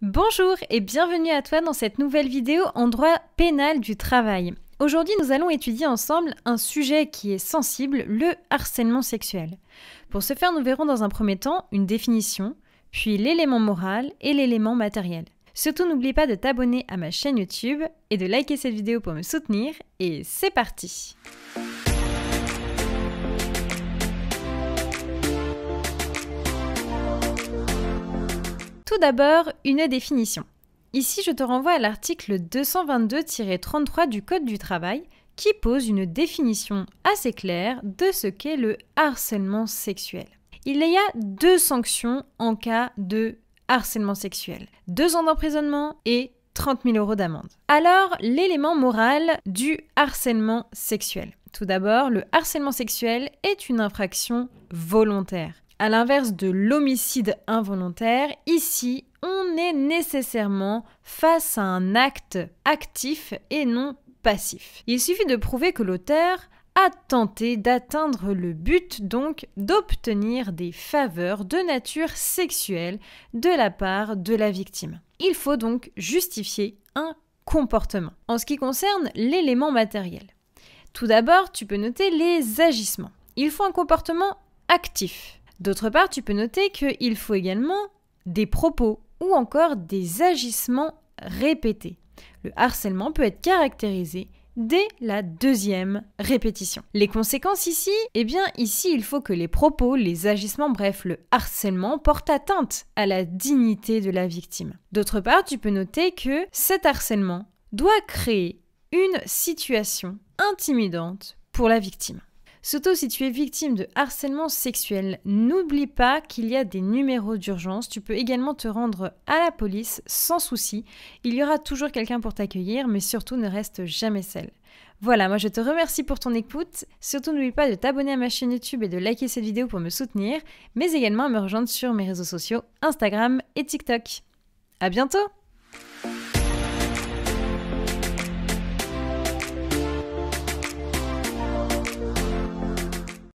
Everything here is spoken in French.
Bonjour et bienvenue à toi dans cette nouvelle vidéo en droit pénal du travail. Aujourd'hui, nous allons étudier ensemble un sujet qui est sensible, le harcèlement sexuel. Pour ce faire, nous verrons dans un premier temps une définition, puis l'élément moral et l'élément matériel. Surtout, n'oublie pas de t'abonner à ma chaîne YouTube et de liker cette vidéo pour me soutenir. Et c'est parti! Tout d'abord, une définition. Ici, je te renvoie à l'article 222-33 du Code du travail qui pose une définition assez claire de ce qu'est le harcèlement sexuel. Il y a deux sanctions en cas de harcèlement sexuel. Deux ans d'emprisonnement et 30 000 euros d'amende. Alors, l'élément moral du harcèlement sexuel. Tout d'abord, le harcèlement sexuel est une infraction volontaire. À l'inverse de l'homicide involontaire, ici, on est nécessairement face à un acte actif et non passif. Il suffit de prouver que l'auteur a tenté d'atteindre le but donc d'obtenir des faveurs de nature sexuelle de la part de la victime. Il faut donc justifier un comportement. En ce qui concerne l'élément matériel, tout d'abord tu peux noter les agissements. Il faut un comportement actif. D'autre part, tu peux noter qu'il faut également des propos ou encore des agissements répétés. Le harcèlement peut être caractérisé dès la deuxième répétition. Les conséquences ici Eh bien ici il faut que les propos, les agissements, bref le harcèlement portent atteinte à la dignité de la victime. D'autre part, tu peux noter que cet harcèlement doit créer une situation intimidante pour la victime. Surtout si tu es victime de harcèlement sexuel, n'oublie pas qu'il y a des numéros d'urgence. Tu peux également te rendre à la police sans souci. Il y aura toujours quelqu'un pour t'accueillir, mais surtout ne reste jamais seul. Voilà, moi je te remercie pour ton écoute. Surtout n'oublie pas de t'abonner à ma chaîne YouTube et de liker cette vidéo pour me soutenir, mais également à me rejoindre sur mes réseaux sociaux Instagram et TikTok. À bientôt!